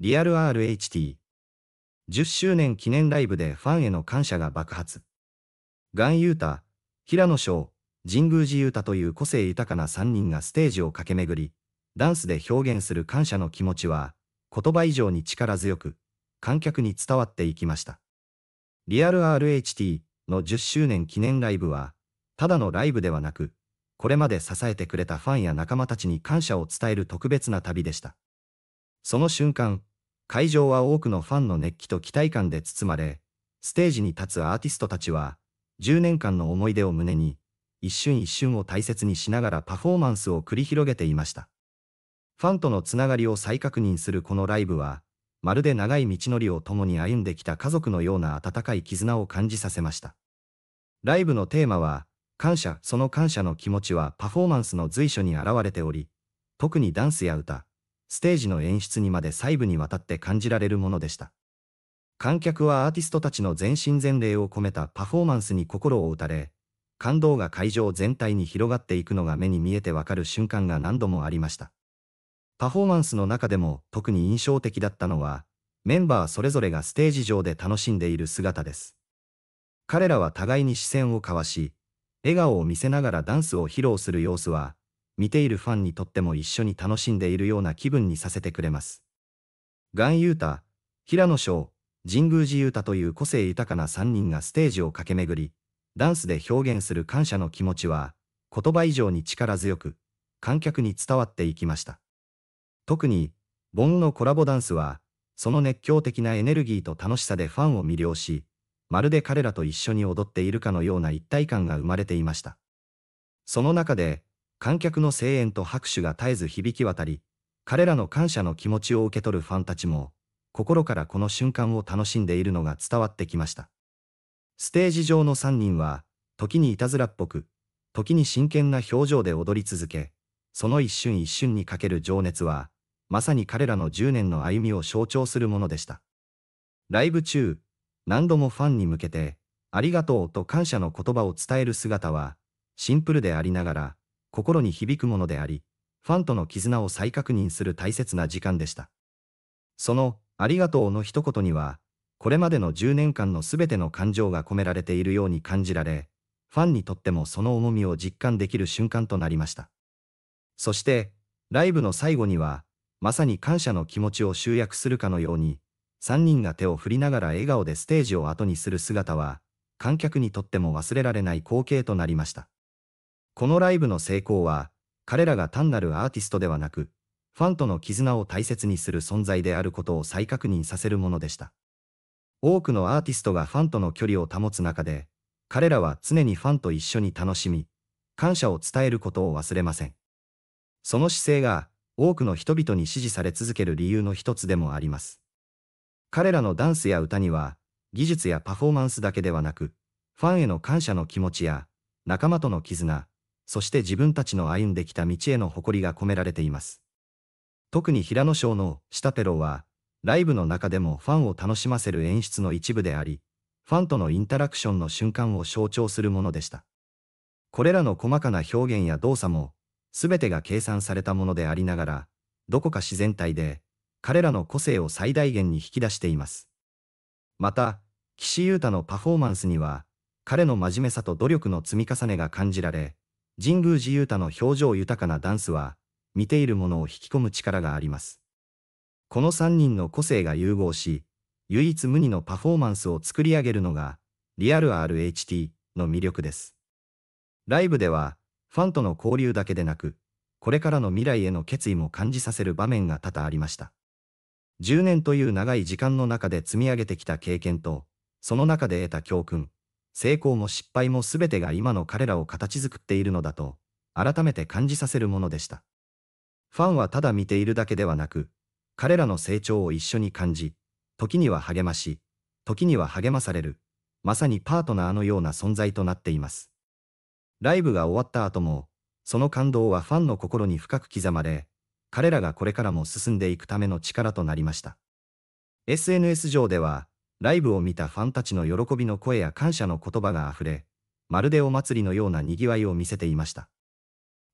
リアル RHT。10周年記念ライブでファンへの感謝が爆発。ガン・ユータ、平野翔、神宮寺ユータという個性豊かな3人がステージを駆け巡り、ダンスで表現する感謝の気持ちは、言葉以上に力強く、観客に伝わっていきました。リアル RHT の10周年記念ライブは、ただのライブではなく、これまで支えてくれたファンや仲間たちに感謝を伝える特別な旅でした。その瞬間、会場は多くのファンの熱気と期待感で包まれ、ステージに立つアーティストたちは、10年間の思い出を胸に、一瞬一瞬を大切にしながらパフォーマンスを繰り広げていました。ファンとのつながりを再確認するこのライブは、まるで長い道のりを共に歩んできた家族のような温かい絆を感じさせました。ライブのテーマは、感謝、その感謝の気持ちはパフォーマンスの随所に現れており、特にダンスや歌、ステージの演出にまで細部にわたって感じられるものでした。観客はアーティストたちの全身全霊を込めたパフォーマンスに心を打たれ、感動が会場全体に広がっていくのが目に見えてわかる瞬間が何度もありました。パフォーマンスの中でも特に印象的だったのは、メンバーそれぞれがステージ上で楽しんでいる姿です。彼らは互いに視線を交わし、笑顔を見せながらダンスを披露する様子は、見ているファンにとっても一緒に楽しんでいるような気分にさせてくれます。ユー太、平野翔、神宮寺ー太という個性豊かな3人がステージを駆け巡り、ダンスで表現する感謝の気持ちは、言葉以上に力強く、観客に伝わっていきました。特に、ボンのコラボダンスは、その熱狂的なエネルギーと楽しさでファンを魅了し、まるで彼らと一緒に踊っているかのような一体感が生まれていました。その中で、観客の声援と拍手が絶えず響き渡り、彼らの感謝の気持ちを受け取るファンたちも、心からこの瞬間を楽しんでいるのが伝わってきました。ステージ上の3人は、時にいたずらっぽく、時に真剣な表情で踊り続け、その一瞬一瞬にかける情熱は、まさに彼らの10年の歩みを象徴するものでした。ライブ中、何度もファンに向けて、ありがとうと感謝の言葉を伝える姿は、シンプルでありながら、心に響くものであり、ファンとの絆を再確認する大切な時間でした。その、ありがとうの一言には、これまでの10年間のすべての感情が込められているように感じられ、ファンにとってもその重みを実感できる瞬間となりました。そして、ライブの最後には、まさに感謝の気持ちを集約するかのように、3人が手を振りながら笑顔でステージを後にする姿は、観客にとっても忘れられない光景となりました。このライブの成功は、彼らが単なるアーティストではなく、ファンとの絆を大切にする存在であることを再確認させるものでした。多くのアーティストがファンとの距離を保つ中で、彼らは常にファンと一緒に楽しみ、感謝を伝えることを忘れません。その姿勢が、多くの人々に支持され続ける理由の一つでもあります。彼らのダンスや歌には、技術やパフォーマンスだけではなく、ファンへの感謝の気持ちや、仲間との絆、そして自分たちの歩んできた道への誇りが込められています。特に平野省の下ペロは、ライブの中でもファンを楽しませる演出の一部であり、ファンとのインタラクションの瞬間を象徴するものでした。これらの細かな表現や動作も、すべてが計算されたものでありながら、どこか自然体で、彼らの個性を最大限に引き出しています。また、岸優太のパフォーマンスには、彼の真面目さと努力の積み重ねが感じられ、神宮寺勇太の表情豊かなダンスは、見ているものを引き込む力があります。この3人の個性が融合し、唯一無二のパフォーマンスを作り上げるのが、リアル RHT の魅力です。ライブでは、ファンとの交流だけでなく、これからの未来への決意も感じさせる場面が多々ありました。10年という長い時間の中で積み上げてきた経験と、その中で得た教訓、成功も失敗も全てが今の彼らを形作っているのだと、改めて感じさせるものでした。ファンはただ見ているだけではなく、彼らの成長を一緒に感じ、時には励まし、時には励まされる、まさにパートナーのような存在となっています。ライブが終わった後も、その感動はファンの心に深く刻まれ、彼らがこれからも進んでいくための力となりました。SNS 上では、ライブを見たファンたちの喜びの声や感謝の言葉が溢れ、まるでお祭りのような賑わいを見せていました。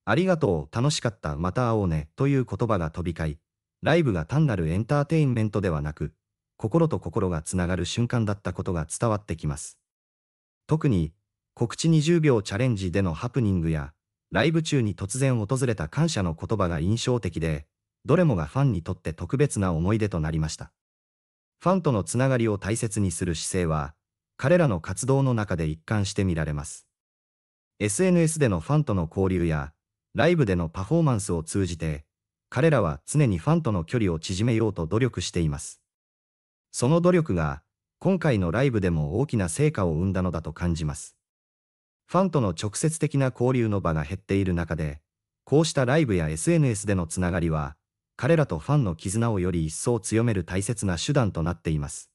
ありがとう、楽しかった、また会おうね、という言葉が飛び交い、ライブが単なるエンターテインメントではなく、心と心がつながる瞬間だったことが伝わってきます。特に、告知20秒チャレンジでのハプニングや、ライブ中に突然訪れた感謝の言葉が印象的で、どれもがファンにとって特別な思い出となりました。ファンとのつながりを大切にする姿勢は、彼らの活動の中で一貫して見られます。SNS でのファンとの交流や、ライブでのパフォーマンスを通じて、彼らは常にファンとの距離を縮めようと努力しています。その努力が、今回のライブでも大きな成果を生んだのだと感じます。ファンとの直接的な交流の場が減っている中で、こうしたライブや SNS でのつながりは、彼らとファンの絆をより一層強める大切な手段となっています。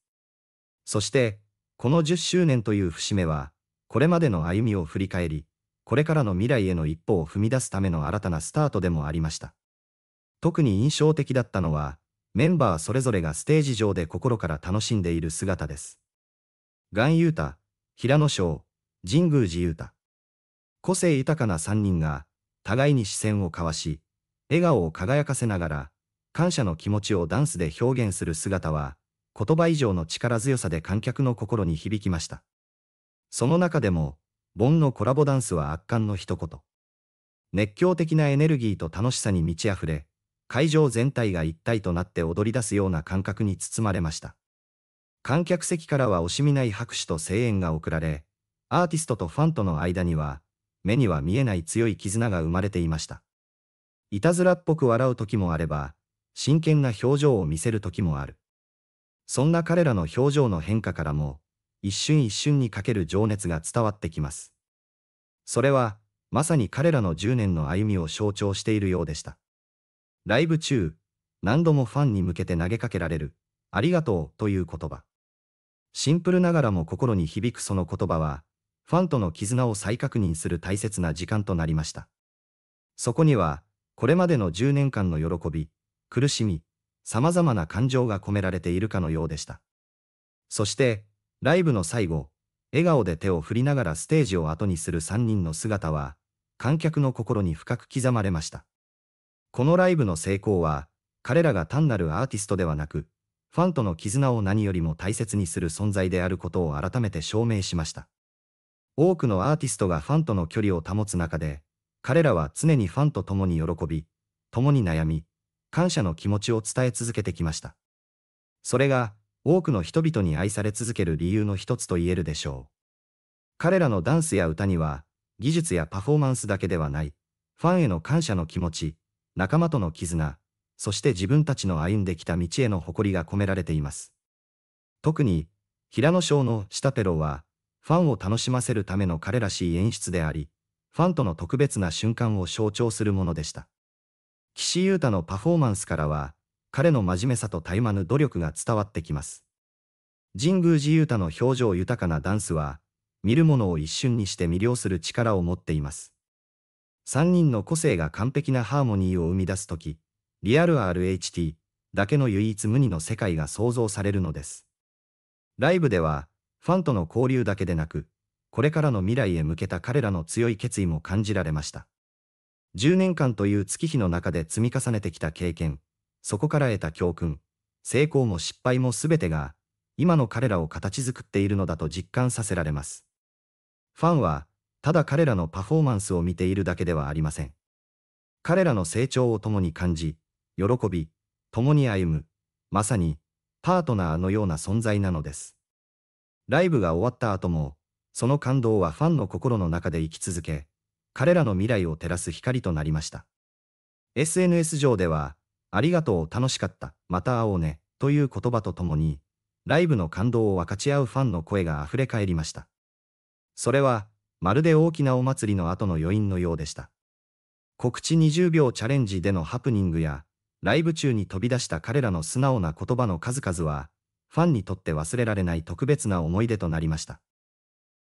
そして、この10周年という節目は、これまでの歩みを振り返り、これからの未来への一歩を踏み出すための新たなスタートでもありました。特に印象的だったのは、メンバーそれぞれがステージ上で心から楽しんでいる姿です。ガン・ユータ、平野翔、神宮寺ユータ。個性豊かな3人が、互いに視線を交わし、笑顔を輝かせながら、感謝の気持ちをダンスで表現する姿は、言葉以上の力強さで観客の心に響きました。その中でも、ボンのコラボダンスは圧巻の一言。熱狂的なエネルギーと楽しさに満ち溢れ、会場全体が一体となって踊り出すような感覚に包まれました。観客席からは惜しみない拍手と声援が送られ、アーティストとファンとの間には、目には見えない強い絆が生まれていました。いたずらっぽく笑う時もあれば、真剣な表情を見せる時もある。そんな彼らの表情の変化からも、一瞬一瞬にかける情熱が伝わってきます。それは、まさに彼らの10年の歩みを象徴しているようでした。ライブ中、何度もファンに向けて投げかけられる、ありがとうという言葉。シンプルながらも心に響くその言葉は、ファンとの絆を再確認する大切な時間となりました。そこには、これまでの10年間の喜び、苦しみ、様々な感情が込められているかのようでした。そして、ライブの最後、笑顔で手を振りながらステージを後にする3人の姿は、観客の心に深く刻まれました。このライブの成功は、彼らが単なるアーティストではなく、ファンとの絆を何よりも大切にする存在であることを改めて証明しました。多くのアーティストがファンとの距離を保つ中で、彼らは常にファンと共に喜び、共に悩み、感謝の気持ちを伝え続けてきました。それが多くの人々に愛され続ける理由の一つと言えるでしょう。彼らのダンスや歌には、技術やパフォーマンスだけではない、ファンへの感謝の気持ち、仲間との絆、そして自分たちの歩んできた道への誇りが込められています。特に、平野翔のシタペロは、ファンを楽しませるための彼らしい演出であり、ファンとの特別な瞬間を象徴するものでした。岸優太のパフォーマンスからは、彼の真面目さとたゆまぬ努力が伝わってきます。神宮寺優太の表情豊かなダンスは、見る者を一瞬にして魅了する力を持っています。3人の個性が完璧なハーモニーを生み出すとき、リアル RHT だけの唯一無二の世界が創造されるのです。ライブでは、ファンとの交流だけでなく、これからの未来へ向けた彼らの強い決意も感じられました。10年間という月日の中で積み重ねてきた経験、そこから得た教訓、成功も失敗も全てが、今の彼らを形作っているのだと実感させられます。ファンは、ただ彼らのパフォーマンスを見ているだけではありません。彼らの成長を共に感じ、喜び、共に歩む、まさに、パートナーのような存在なのです。ライブが終わった後も、その感動はファンの心の中で生き続け、彼らの未来を照らす光となりました。SNS 上では、ありがとう楽しかった、また会おうね、という言葉とともに、ライブの感動を分かち合うファンの声が溢れ返りました。それは、まるで大きなお祭りの後の余韻のようでした。告知20秒チャレンジでのハプニングや、ライブ中に飛び出した彼らの素直な言葉の数々は、ファンにとって忘れられない特別な思い出となりました。